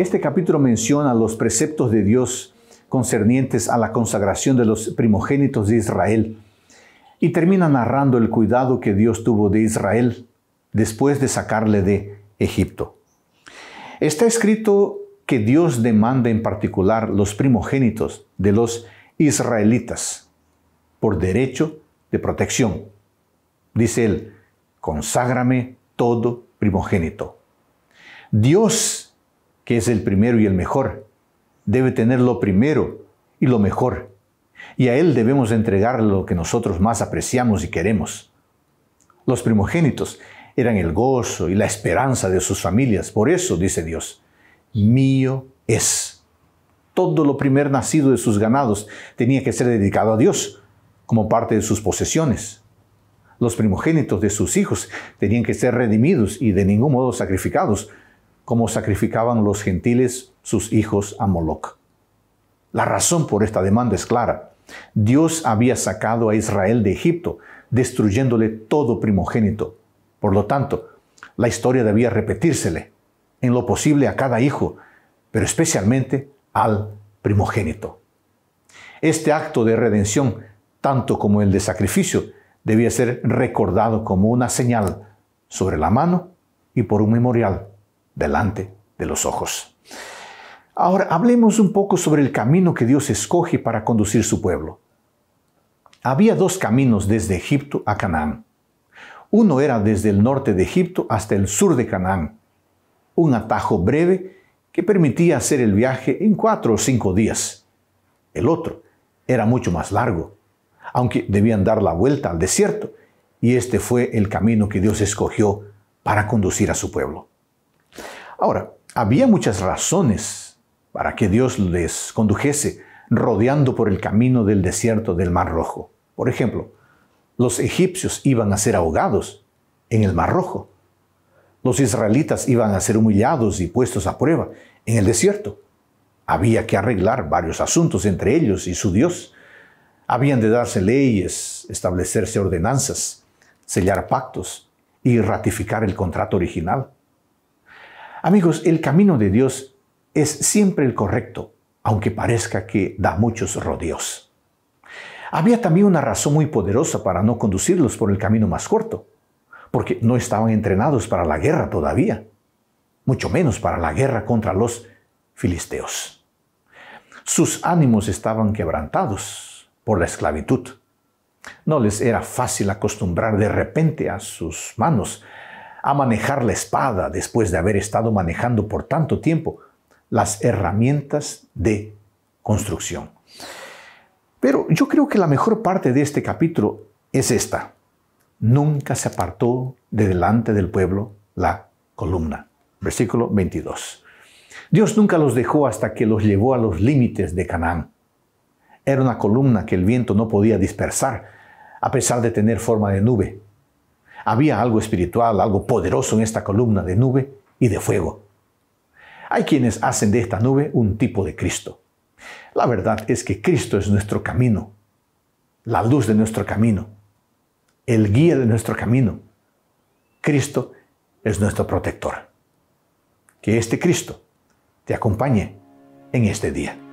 Este capítulo menciona los preceptos de Dios concernientes a la consagración de los primogénitos de Israel y termina narrando el cuidado que Dios tuvo de Israel después de sacarle de Egipto. Está escrito que Dios demanda en particular los primogénitos de los israelitas por derecho de protección. Dice él, conságrame todo primogénito. Dios que es el primero y el mejor. Debe tener lo primero y lo mejor. Y a Él debemos entregar lo que nosotros más apreciamos y queremos. Los primogénitos eran el gozo y la esperanza de sus familias. Por eso, dice Dios, mío es. Todo lo primer nacido de sus ganados tenía que ser dedicado a Dios como parte de sus posesiones. Los primogénitos de sus hijos tenían que ser redimidos y de ningún modo sacrificados, como sacrificaban los gentiles sus hijos a Moloc. La razón por esta demanda es clara. Dios había sacado a Israel de Egipto, destruyéndole todo primogénito. Por lo tanto, la historia debía repetírsele, en lo posible a cada hijo, pero especialmente al primogénito. Este acto de redención, tanto como el de sacrificio, debía ser recordado como una señal sobre la mano y por un memorial delante de los ojos. Ahora hablemos un poco sobre el camino que Dios escoge para conducir su pueblo. Había dos caminos desde Egipto a Canaán. Uno era desde el norte de Egipto hasta el sur de Canaán, un atajo breve que permitía hacer el viaje en cuatro o cinco días. El otro era mucho más largo, aunque debían dar la vuelta al desierto, y este fue el camino que Dios escogió para conducir a su pueblo. Ahora, había muchas razones para que Dios les condujese rodeando por el camino del desierto del Mar Rojo. Por ejemplo, los egipcios iban a ser ahogados en el Mar Rojo. Los israelitas iban a ser humillados y puestos a prueba en el desierto. Había que arreglar varios asuntos entre ellos y su Dios. Habían de darse leyes, establecerse ordenanzas, sellar pactos y ratificar el contrato original. Amigos, el camino de Dios es siempre el correcto, aunque parezca que da muchos rodeos. Había también una razón muy poderosa para no conducirlos por el camino más corto, porque no estaban entrenados para la guerra todavía, mucho menos para la guerra contra los filisteos. Sus ánimos estaban quebrantados por la esclavitud. No les era fácil acostumbrar de repente a sus manos a manejar la espada después de haber estado manejando por tanto tiempo las herramientas de construcción. Pero yo creo que la mejor parte de este capítulo es esta. Nunca se apartó de delante del pueblo la columna. Versículo 22. Dios nunca los dejó hasta que los llevó a los límites de Canaán. Era una columna que el viento no podía dispersar, a pesar de tener forma de nube. Había algo espiritual, algo poderoso en esta columna de nube y de fuego. Hay quienes hacen de esta nube un tipo de Cristo. La verdad es que Cristo es nuestro camino, la luz de nuestro camino, el guía de nuestro camino. Cristo es nuestro protector. Que este Cristo te acompañe en este día.